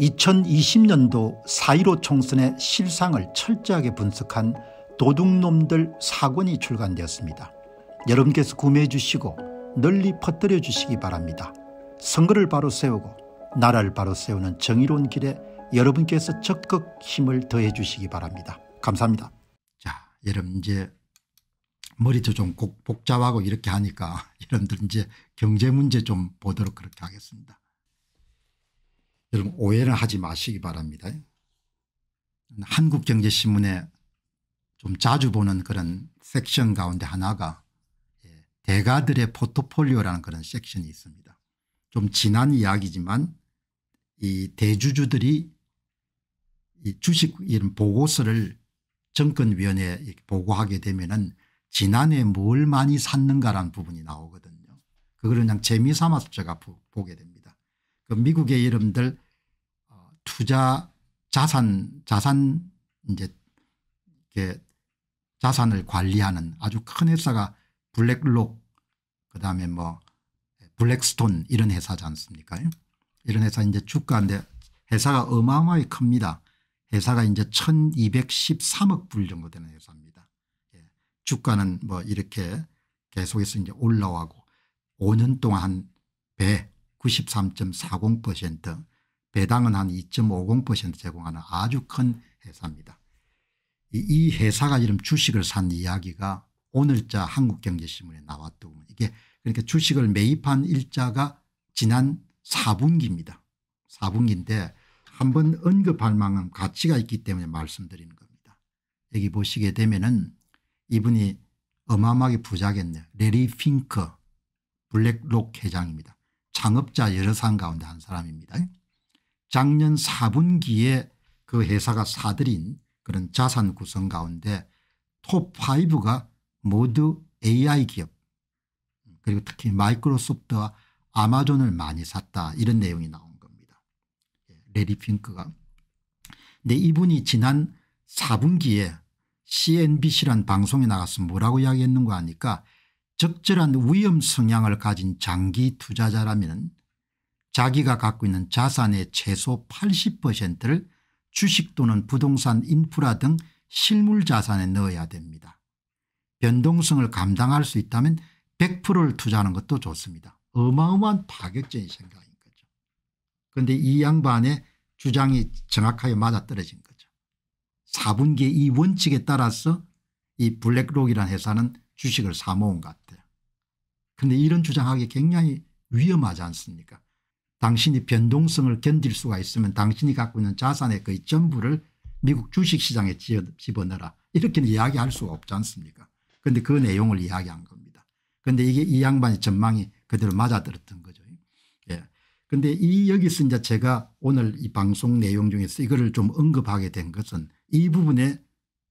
2020년도 4.15 총선의 실상을 철저하게 분석한 도둑놈들 사권이 출간되었습니다. 여러분께서 구매해 주시고 널리 퍼뜨려 주시기 바랍니다. 선거를 바로 세우고 나라를 바로 세우는 정의로운 길에 여러분께서 적극 힘을 더해 주시기 바랍니다. 감사합니다. 자, 여러분 이제 머리도 좀 복잡하고 이렇게 하니까 여러분들 이제 경제 문제 좀 보도록 그렇게 하겠습니다. 여러분 오해를 하지 마시기 바랍니다. 한국경제신문에 좀 자주 보는 그런 섹션 가운데 하나가 예, 대가들의 포트폴리오라는 그런 섹션이 있습니다. 좀 지난 이야기지만 이 대주주들이 이 주식 이런 보고서를 정권위원회에 보고하게 되면은 지난해 뭘 많이 샀는가라는 부분이 나오거든요. 그걸 그냥 재미삼아서 제가 보게 됩니다. 그 미국의 이름들 투자 자산 자산 이제 이렇게 자산을 관리하는 아주 큰 회사가 블랙록 그다음에 뭐 블랙스톤 이런 회사지 않습니까? 이런 회사 이제 주가인데 회사가 어마어마하게 큽니다. 회사가 이제 1213억 불 정도 되는 회사입니다. 예. 주가는 뭐 이렇게 계속해서 이제 올라오고 5년 동안 한배93.40% 배당은 한 2.50% 제공하는 아주 큰 회사입니다. 이, 회사가 이런 주식을 산 이야기가 오늘자 한국경제신문에 나왔더군요. 이게 그러니까 주식을 매입한 일자가 지난 4분기입니다. 4분기인데 한번 언급할 만큼 가치가 있기 때문에 말씀드리는 겁니다. 여기 보시게 되면은 이분이 어마어마하게 부자겠네요. 레리 핑크 블랙록 회장입니다. 창업자 여러 상 가운데 한 사람입니다. 작년 4분기에 그 회사가 사들인 그런 자산 구성 가운데 톱5가 모두 AI 기업 그리고 특히 마이크로소프트와 아마존을 많이 샀다 이런 내용이 나온 겁니다. 예, 레리 핑크가. 근데 이분이 지난 4분기에 CNBC란 방송에 나가서 뭐라고 이야기했는가 하니까 적절한 위험 성향을 가진 장기 투자자라면 자기가 갖고 있는 자산의 최소 80%를 주식 또는 부동산 인프라 등 실물 자산에 넣어야 됩니다. 변동성을 감당할 수 있다면 100%를 투자하는 것도 좋습니다. 어마어마한 파격적인 생각인 거죠. 그런데 이 양반의 주장이 정확하게 맞아떨어진 거죠. 4분기 이 원칙에 따라서 이 블랙록이라는 회사는 주식을 사모은 것 같아요. 그런데 이런 주장하기 굉장히 위험하지 않습니까 당신이 변동성을 견딜 수가 있으면 당신이 갖고 있는 자산의 거의 전부를 미국 주식시장에 집어넣어라 이렇게는 이야기할 수가 없지 않습니까 그런데 그 내용을 이야기한 겁니다. 그런데 이게 이 양반의 전망이 그대로 맞아들었던 거죠. 예. 근데 이 여기서 이제 제가 오늘 이 방송 내용 중에서 이거를 좀 언급하게 된 것은 이 부분에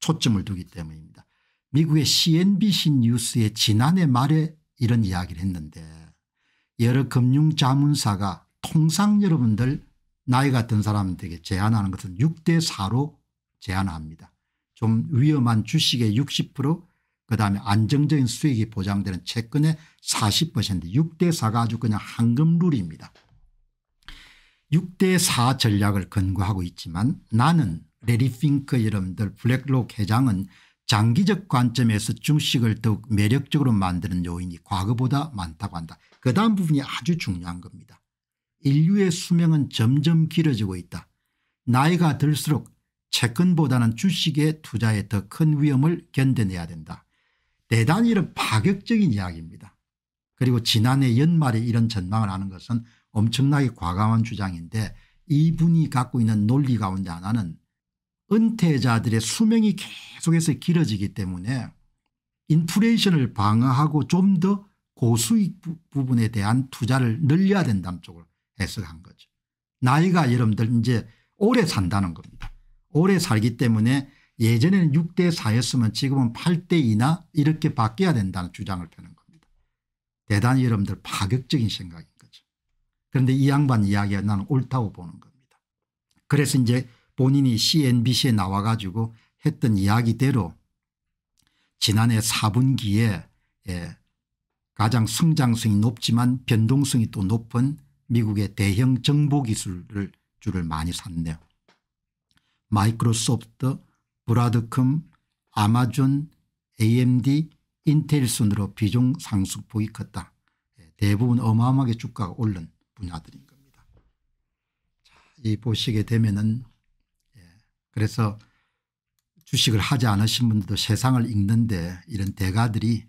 초점을 두기 때문입니다. 미국의 CNBC 뉴스에 지난해 말에 이런 이야기를 했는데 여러 금융자문사가 통상 여러분들 나이 같은 사람들에게 제한하는 것은 6대 4로 제한합니다. 좀 위험한 주식의 60% 그다음에 안정적인 수익이 보장되는 채권의 40% 6대 4가 아주 그냥 황금 룰입니다. 6대 4 전략을 근거하고 있지만 나는 레리 핑크 여러분들 블랙록 회장은 장기적 관점에서 중식을 더욱 매력적으로 만드는 요인이 과거보다 많다고 한다. 그 다음 부분이 아주 중요한 겁니다. 인류의 수명은 점점 길어지고 있다. 나이가 들수록 채권보다는 주식에 투자에 더 큰 위험을 견뎌내야 된다. 대단히 이런 파격적인 이야기입니다. 그리고 지난해 연말에 이런 전망을 하는 것은 엄청나게 과감한 주장인데 이분이 갖고 있는 논리 가운데 하나는 은퇴자들의 수명이 계속해서 길어지기 때문에 인플레이션을 방어하고 좀 더 고수익 부분에 대한 투자를 늘려야 된다는 쪽을 해석한 거죠. 나이가 여러분들 이제 오래 산다는 겁니다. 오래 살기 때문에 예전에는 6대 4였으면 지금은 8대 2나 이렇게 바뀌어야 된다는 주장을 펴는 겁니다. 대단히 여러분들 파격적인 생각인 거죠. 그런데 이 양반 이야기가 나는 옳다고 보는 겁니다. 그래서 이제 본인이 CNBC에 나와 가지고 했던 이야기대로 지난해 4분기에 예, 가장 성장성이 높지만 변동성이 또 높은 미국의 대형 정보 기술을 주를 많이 샀네요. 마이크로소프트, 브라드컴, 아마존, AMD, 인텔 순으로 비중 상승폭이 컸다. 예, 대부분 어마어마하게 주가가 오른 분야들인 겁니다. 자, 이 보시게 되면은 예, 그래서 주식을 하지 않으신 분들도 세상을 읽는데 이런 대가들이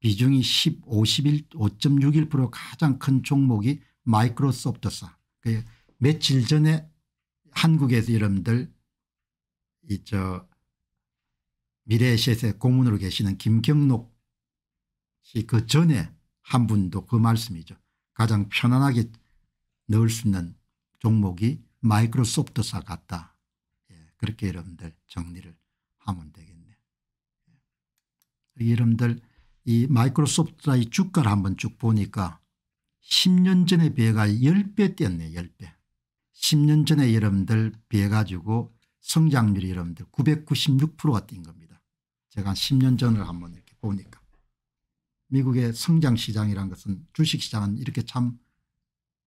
비중이 10, 51, 5.61% 가장 큰 종목이 마이크로소프트사 그 며칠 전에 한국에서 여러분들 이 저 미래에셋의 고문으로 계시는 김경록 씨 그 전에 한 분도 그 말씀이죠. 가장 편안하게 넣을 수 있는 종목이 마이크로소프트사 같다. 예, 그렇게 여러분들 정리를 하면 되겠네요. 예. 여러분들 이 마이크로소프트사의 주가를 한번 쭉 보니까 10년 전에 비해가 10배 뛰었네요. 10배. 10년 전에 여러분들 비해가지고 성장률이 여러분들 996%가 뛴 겁니다. 제가 한 10년 전을 한번 이렇게 보니까. 미국의 성장시장이란 것은 주식시장은 이렇게 참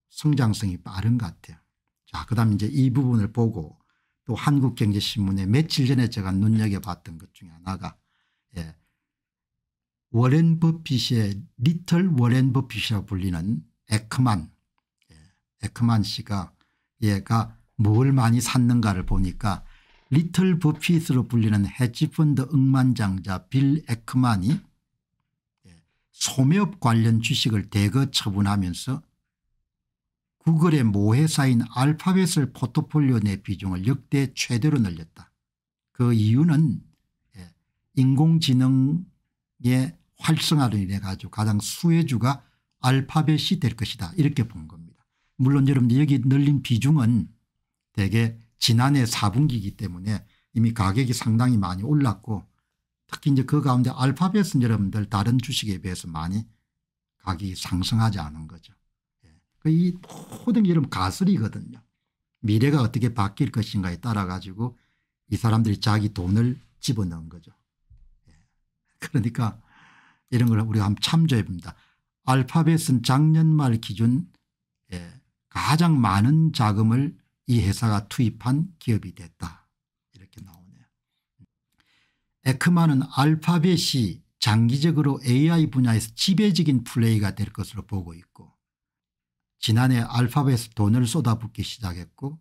성장성이 빠른 것 같아요. 자, 그 다음 이제 이 부분을 보고 또 한국경제신문에 며칠 전에 제가 눈여겨봤던 것 중에 하나가 워렌 버핏의 리틀 워렌 버핏이라고 불리는 에크만 예, 에크만 씨가 얘가 뭘 많이 샀는가를 보니까 리틀 버핏으로 불리는 헤지펀드 응만장자빌 에크만이 예, 소매업 관련 주식을 대거 처분하면서 구글의 모회사인 알파벳을 포트폴리오 내 비중을 역대 최대로 늘렸다. 그 이유는 예, 인공지능의 활성화로 인해 가지고 가장 수혜주가 알파벳이 될 것이다 이렇게 본 겁니다. 물론 여러분들 여기 늘린 비중은 대개 지난해 4분기이기 때문에 이미 가격이 상당히 많이 올랐고 특히 이제 그 가운데 알파벳은 여러분들 다른 주식에 비해서 많이 가격이 상승하지 않은 거죠. 예. 그 이 모든 게 여러분 가설이거든요. 미래가 어떻게 바뀔 것인가에 따라 가지고 이 사람들이 자기 돈을 집어넣은 거죠. 예. 그러니까 이런 걸 우리가 한번 참조해 봅니다. 알파벳은 작년 말 기준 예, 가장 많은 자금을 이 회사가 투입한 기업이 됐다 이렇게 나오네요. 에크만은 알파벳이 장기적으로 AI 분야에서 지배적인 플레이가 될 것으로 보고 있고 지난해 알파벳 돈을 쏟아붓기 시작했고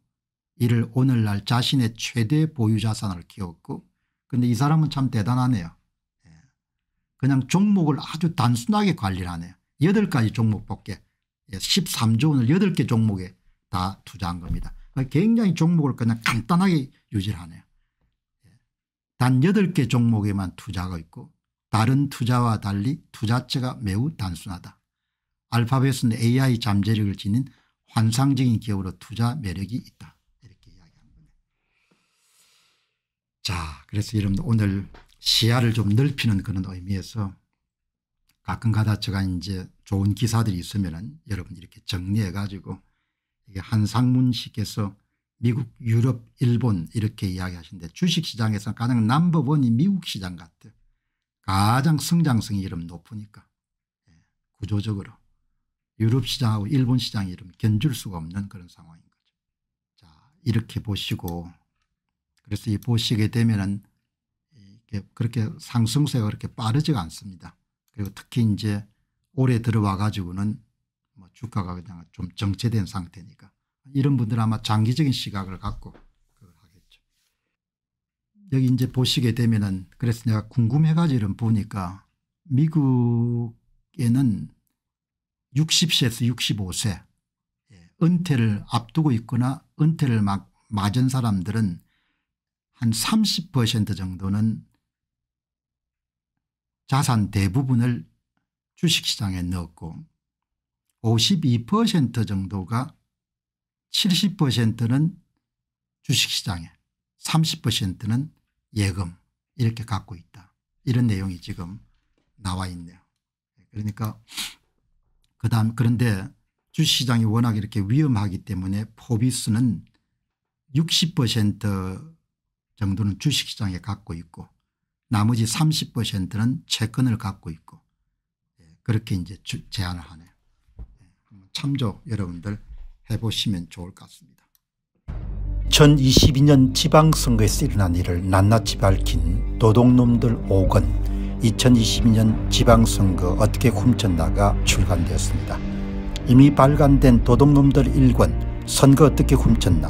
이를 오늘날 자신의 최대 보유자산을 키웠고 근데 이 사람은 참 대단하네요. 그냥 종목을 아주 단순하게 관리를 하네요. 8가지 종목밖에 13조 예, 원을 8개 종목에 다 투자한 겁니다. 그러니까 굉장히 종목을 그냥 간단하게 유지를 하네요. 예. 단 8개 종목에만 투자가 있고 다른 투자와 달리 투자체가 매우 단순하다. 알파벳은 AI 잠재력을 지닌 환상적인 기업으로 투자 매력이 있다. 이렇게 이야기한 겁니다. 자 그래서 여러분 오늘 시야를 좀 넓히는 그런 의미에서 가끔가다 제가 이제 좋은 기사들이 있으면은 여러분 이렇게 정리해 가지고 한상문 씨께서 미국 유럽 일본 이렇게 이야기하시는데 주식시장에서 가장 남버원이 미국 시장 같아요. 가장 성장성이 이름 높으니까 예, 구조적으로 유럽 시장하고 일본 시장 이름 견줄 수가 없는 그런 상황인 거죠. 자 이렇게 보시고 그래서 이 보시게 되면은 예, 그렇게 상승세가 그렇게 빠르지가 않습니다. 그리고 특히 이제 올해 들어와 가지고는 뭐 주가가 그냥 좀 정체된 상태니까 이런 분들은 아마 장기적인 시각을 갖고 그걸 하겠죠. 여기 이제 보시게 되면은 그래서 내가 궁금해 가지고 이런 보니까 미국에는 60세에서 65세 예, 은퇴를 앞두고 있거나 은퇴를 막 맞은 사람들은 한 30% 정도는 자산 대부분을 주식시장에 넣었고 52% 정도가 70%는 주식시장에 30%는 예금 이렇게 갖고 있다. 이런 내용이 지금 나와 있네요. 그러니까 그다음 그런데 주식시장이 워낙 이렇게 위험하기 때문에 포비스는 60% 정도는 주식시장에 갖고 있고 나머지 30%는 채권을 갖고 있고 예, 그렇게 이제 제안을 하네요. 예, 참조 여러분들 해보시면 좋을 것 같습니다. 2022년 지방선거에서 일어난 일을 낱낱이 밝힌 도둑놈들 5권 2022년 지방선거 어떻게 훔쳤나가 출간되었습니다. 이미 발간된 도둑놈들 1권 선거 어떻게 훔쳤나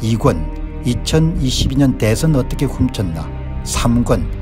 2권 2022년 대선 어떻게 훔쳤나 3권